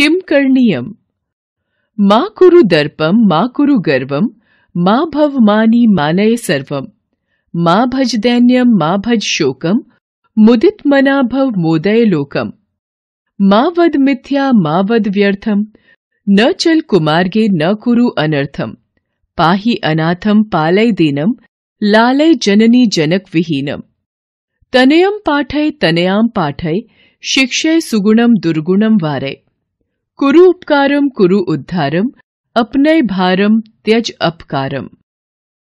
किम करणीयम मा कुरु दर्पम मा कुरु गर्वम मा भव मानी मानय सर्वम मा भज दैन्यम मा भज शोकम मुदित मना भव मोदय लोकम मा वद मिथ्या मा वद व्यर्थम न चल कुमार्गे न कुरु अनर्थम पाहि अनाथम पालय दीनम लालय जननी जनक विहीनम तनयम पाठय तनयाम पाठय शिक्षय सुगुणम दुर्गुणम वारय कुरु उपकारम कुरु उद्धारम अपनय भारम त्यज अपकारम